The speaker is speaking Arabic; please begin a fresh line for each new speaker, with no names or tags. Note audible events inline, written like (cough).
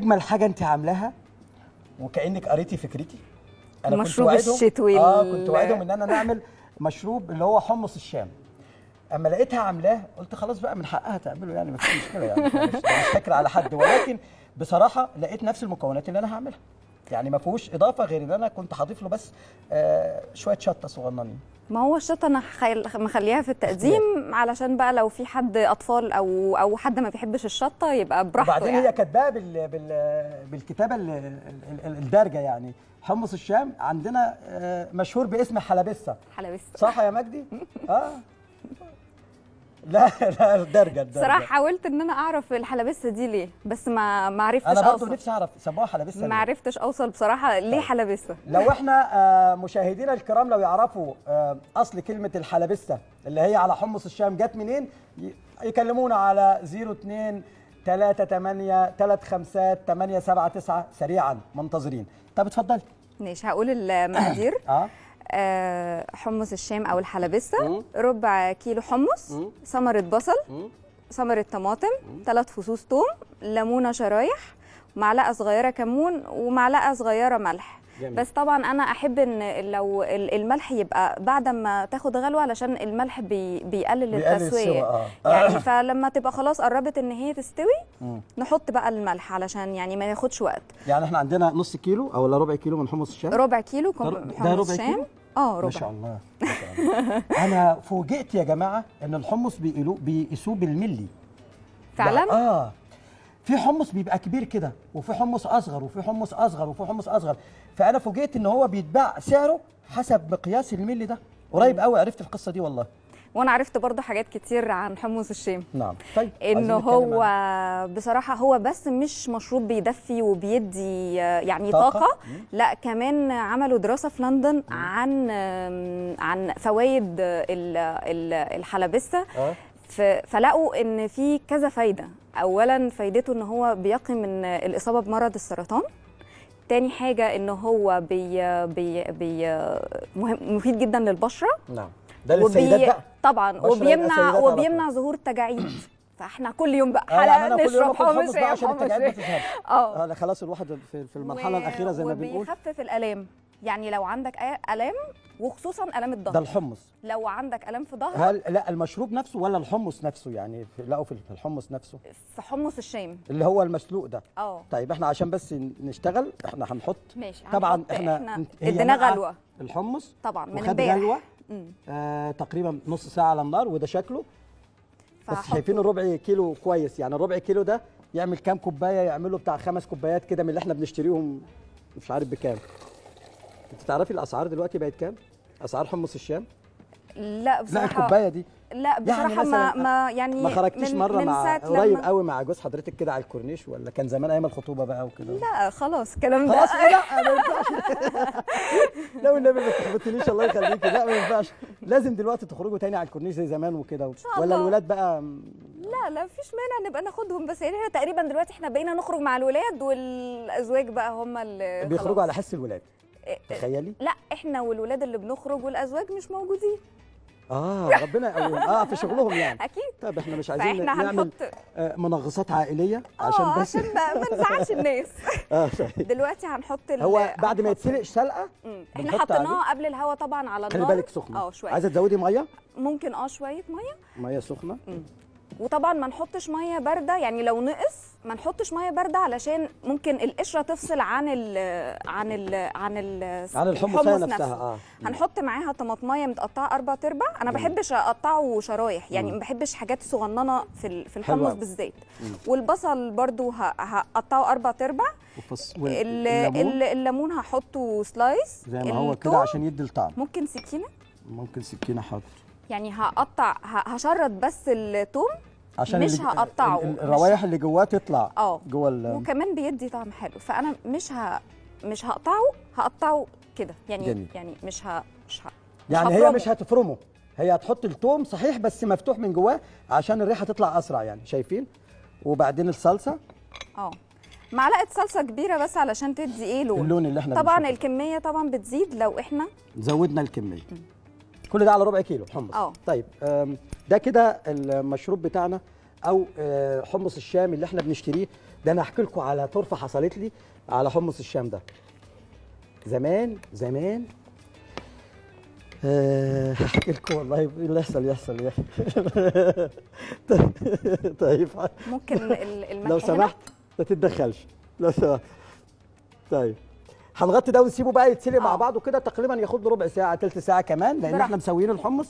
اجمل حاجه انت عاملاها وكانك قريتي فكرتي
انا مشروب كنت الشتوي اه كنت وعدهم ان
انا نعمل مشروب اللي هو حمص الشام اما لقيتها عاملاه قلت خلاص بقى من حقها تعمله يعني مفيش مشكله يعني مش فاكر على حد ولكن بصراحه لقيت نفس المكونات اللي انا هعملها يعني ما فيهوش اضافه غير ان انا كنت هضيف له بس آه شويه شطه صغننين
ما هو الشطه انا مخليها في التقديم علشان بقى لو في حد اطفال او او حد ما بيحبش الشطه يبقى براحته وبعدين يعني.
هي كاتباها بال... بال... بالكتابه الدارجه يعني حمص الشام عندنا آه، مشهور باسم حلبسه حلبسه صح يا مجدي (laughs) اه لا لا درجة درجة صراحة
حاولت ان انا اعرف الحلبسة دي ليه بس ما ما عرفتش انا برضه نفسي اعرف سموها حلبسة ما عرفتش اوصل بصراحة ليه طيب. حلبسة لو
احنا آه، مشاهدينا الكرام لو يعرفوا آه، اصل كلمة الحلبسة اللي هي على حمص الشام جت منين يكلمونا على 02 3 8 3 5 8 7 9 سريعا منتظرين طب اتفضلي ماشي هقول المقادير (coughs) اه
آه، حمص الشام او الحلبسه ربع كيلو حمص ثمره بصل ثمره طماطم ثلاث فصوص ثوم ليمونه شرايح معلقه صغيره كمون ومعلقه صغيره ملح جميل. بس طبعا انا احب ان لو الملح يبقى بعد ما تاخد غلوه علشان الملح بي بيقلل, التسويه آه. يعني فلما تبقى خلاص قربت ان هي تستوي مم. نحط بقى الملح علشان يعني ما ياخدش وقت
يعني احنا عندنا نص كيلو او ربع كيلو من حمص الشام ربع
كيلو حمص الشام اه ربع ما شاء
الله ما شاء الله انا فوجئت يا جماعه ان الحمص بيقيسوه بالملي فعلا اه في حمص بيبقى كبير كده وفي حمص اصغر وفي حمص اصغر وفي حمص اصغر فانا فوجئت ان هو بيتباع سعره حسب مقياس الملي ده قريب قوي عرفت القصه دي والله
وانا عرفت برضو حاجات كتير عن حمص الشام نعم طيب انه هو بصراحه هو بس مش مشروب بيدفي وبيدي يعني طاقه, طاقة. لا كمان عملوا دراسه في لندن مم. عن عن فوائد الحلبسه أه؟ فلقوا ان في كذا فايده اولا فايدته ان هو بيقي من الاصابه بمرض السرطان تاني حاجة إن هو بي بي بي مهم مفيد جدا للبشرة
نعم ده للسيدات بقى
طبعا وبيمنع وبيمنع ظهور التجاعيد فاحنا كل يوم بقى آه، حلقه نشرب حمص ايه حمص اه,
آه، خلاص الواحد في المرحله و... الاخيره زي ما بنقول وبيخفف
الالام يعني لو عندك الام وخصوصا الام الظهر ده الحمص لو عندك الام في ظهرك
هل لا المشروب نفسه ولا الحمص نفسه يعني لقوا في الحمص نفسه
في حمص الشام
اللي هو المسلوق ده اه طيب احنا عشان بس نشتغل احنا هنحط ماشي طبعا احنا, احنا ادينا غلوه الحمص طبعا من امبارح غلوه آه تقريبا نص ساعه على النار وده شكله بس شايفين الربع كيلو كويس يعني الربع كيلو ده يعمل كام كوبايه يعمل له بتاع خمس كوبايات كده من اللي احنا بنشتريهم مش عارف بكام انت تعرفي الاسعار دلوقتي بقت كام اسعار حمص الشام
لا بصراحه لا الكوبايه دي لا يعني بصراحه يعني ما ما يعني ما خرجتيش مره مع قريب
قوي مع جوز حضرتك كده على الكورنيش ولا كان زمان ايام الخطوبه بقى وكده لا
خلاص الكلام ده خلاص لا ما ينفعش
(laughs) لا والنبي ما تخبطنيش الله يخليكي لا ما ينفعش لازم دلوقتي تخرجوا تاني على الكورنيش زي زمان وكده ولا الولاد بقى
لا لا فيش مانع نبقى ناخدهم بس يعني احنا تقريبا دلوقتي احنا بقينا نخرج مع الولاد والازواج بقى هم اللي بيخرجوا على حس الولاد إيه، إيه، تخيلي لا احنا والولاد اللي بنخرج والازواج مش موجودين
اه ربنا يقويهم اه في شغلهم يعني (laughs) اكيد طب احنا مش عايزين فإحنا نعمل آه منغصات عائليه آه، عشان بس عشان
ما نزعلش (laughs) الناس آه، دلوقتي هنحط هو بعد
ما يتسلق سلقه
احنا حطيناه قبل الهواء طبعا على النار خلي بالك سخنه اه شويه عايزه تزودي ميه ممكن اه شويه ميه ميه سخنه وطبعا ما نحطش ميه بارده يعني لو نقص ما نحطش ميه بارده علشان ممكن القشره تفصل عن ال عن ال عن ال عن الحمص نفسها نفسه. آه. هنحط معاها طماطميه متقطعه اربع تربع انا ما بحبش اقطعه شرايح يعني ما بحبش حاجات صغننه في في الحمص بالذات والبصل برده هقطعه اربع تربع
الليمون
الليمون هحطه سلايس زي ما هو كده
عشان يدي الطعم
ممكن سكينه
ممكن سكينه حاضر
يعني هقطع هشرط بس الثوم عشان مش هقطعه الروايح
اللي جواه تطلع اه جوه
وكمان بيدي طعم حلو فانا مش ه... مش هقطعه هقطعه كده يعني جميل. يعني مش ه... مش ه... يعني هي
مش هتفرمه هي هتحط التوم صحيح بس مفتوح من جواه عشان الريحه تطلع اسرع يعني شايفين وبعدين الصلصه
اه معلقه صلصه كبيره بس علشان تدي ايه لون اللون اللي احنا طبعا بنشوفه. الكميه طبعا بتزيد لو احنا
زودنا الكميه م. كل ده على ربع كيلو حمص أوه. طيب ده كده المشروب بتاعنا او آه، حمص الشام اللي احنا بنشتريه ده انا هحكي لكم على طرفه حصلت لي على حمص الشام ده زمان زمان احكي آه، لكم والله اللي يحصل يحصل يحصل (laughs) طيب ممكن الملح لو سمحت ما تتدخلش لو سمحت طيب هنغطي ده ونسيبه بقى يتسلق مع آه. بعضه كده تقريبا ياخد له ربع ساعه ثلث ساعه كمان لان احنا مسويين الحمص